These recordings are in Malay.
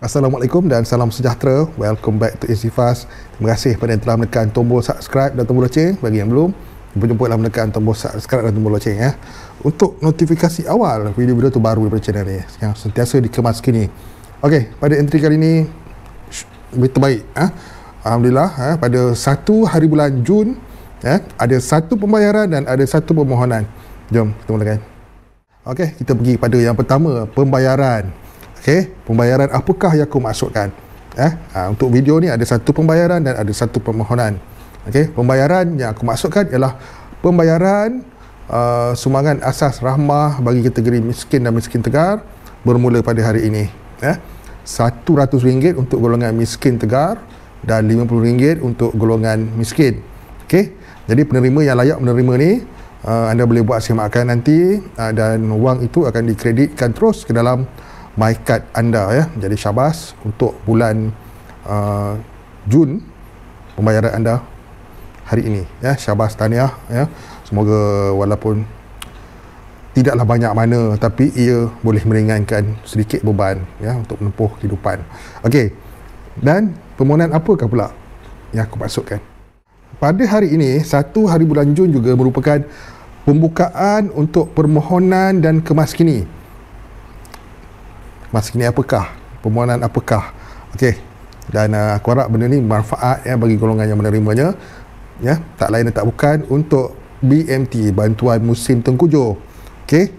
Assalamualaikum dan salam sejahtera. Welcome back to Insifas. Terima kasih kepada yang telah menekan tombol subscribe dan tombol loceng. Bagi yang belum, jumpa jumpa dalam menekan tombol subscribe dan tombol loceng. Ya. Untuk notifikasi awal video-video terbaru daripada channel ini yang sentiasa dikemas kini. Okey, pada entry kali ini, lebih terbaik. Ha? Alhamdulillah, ha? pada satu hari bulan Jun, ya, ada satu pembayaran dan ada satu permohonan. Jom, kita mulakan. Okey, kita pergi pada yang pertama, pembayaran. Okay, pembayaran apakah yang aku maksudkan? Eh, ha, untuk video ni ada satu pembayaran dan ada satu permohonan. Okay, pembayaran yang aku maksudkan ialah pembayaran uh, sumbangan asas rahmah bagi kategori miskin dan miskin tegar bermula pada hari ini. Eh, satu ratus ringgit untuk golongan miskin tegar dan lima puluh ringgit untuk golongan miskin. Okay, jadi penerima yang layak menerima ni uh, anda boleh buat semakan nanti uh, dan wang itu akan dikreditkan terus ke dalam my card anda ya jadi syabas untuk bulan uh, Jun pembayaran anda hari ini ya syabas tahniah ya semoga walaupun tidaklah banyak mana tapi ia boleh meringankan sedikit beban ya untuk menempuh kehidupan okey dan permohonan apakah pula yang aku maksudkan pada hari ini satu hari bulan Jun juga merupakan pembukaan untuk permohonan dan kemaskini kini mask ni apakah permohonan apakah okey dan uh, aku harap benda ni manfaat ya bagi golongan yang menerimanya ya tak lain dan tak bukan untuk BMT bantuan musim tengkujuh okey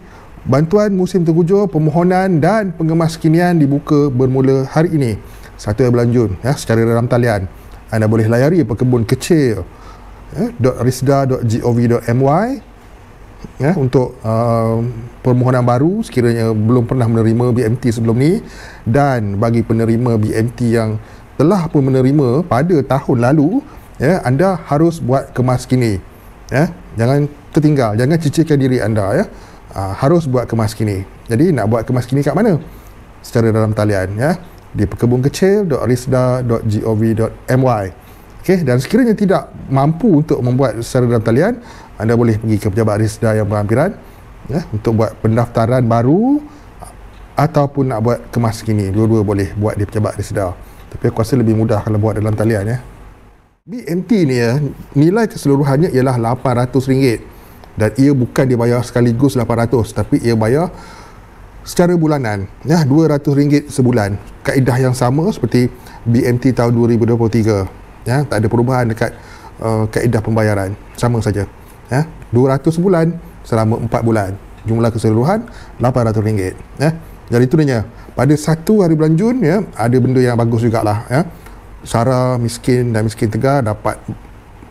bantuan musim tengkujuh permohonan dan pengemas kinian dibuka bermula hari ini 1 bulan Jun ya secara dalam talian anda boleh layari pekebun kecil ya, .risda.gov.my ya, untuk uh, permohonan baru sekiranya belum pernah menerima BMT sebelum ni dan bagi penerima BMT yang telah pun menerima pada tahun lalu ya, anda harus buat kemas kini ya. jangan tertinggal jangan cicirkan diri anda ya. Uh, harus buat kemas kini jadi nak buat kemas kini kat mana? secara dalam talian ya di pekebunkecil.risda.gov.my okay, dan sekiranya tidak mampu untuk membuat secara dalam talian anda boleh pergi ke pejabat risda yang berhampiran ya, untuk buat pendaftaran baru ataupun nak buat kemas kini dua-dua boleh buat di pejabat risda tapi aku rasa lebih mudah kalau buat dalam talian ya BMT ni ya nilai keseluruhannya ialah RM800 dan ia bukan dibayar sekaligus RM800 tapi ia bayar secara bulanan ya RM200 sebulan kaedah yang sama seperti BMT tahun 2023 ya tak ada perubahan dekat uh, kaedah pembayaran sama saja eh, ha? 200 sebulan selama 4 bulan jumlah keseluruhan RM800 eh. Ha? jadi itu dia pada satu hari bulan Jun ya, ada benda yang bagus jugalah ya. Sara miskin dan miskin tegar dapat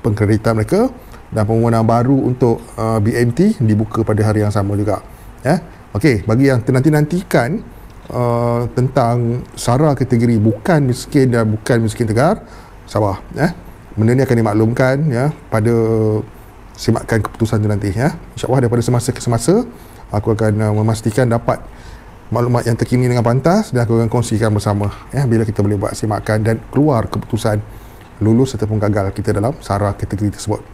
pengkreditan mereka dan pembangunan baru untuk uh, BMT dibuka pada hari yang sama juga ya. Okey, bagi yang nanti-nantikan uh, tentang Sara kategori bukan miskin dan bukan miskin tegar sabar ya. benda ni akan dimaklumkan ya, pada simakkan keputusan tu nanti ya. InsyaAllah daripada semasa ke semasa aku akan uh, memastikan dapat maklumat yang terkini dengan pantas dan aku akan kongsikan bersama ya bila kita boleh buat simakan dan keluar keputusan lulus ataupun gagal kita dalam sara kategori tersebut.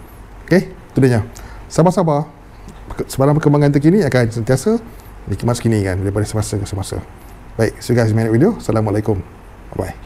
Okey, itu dia. Sabar-sabar. Sebarang perkembangan terkini akan sentiasa dikemas kini kan daripada semasa ke semasa. Baik, see you guys in video. Assalamualaikum. Bye-bye.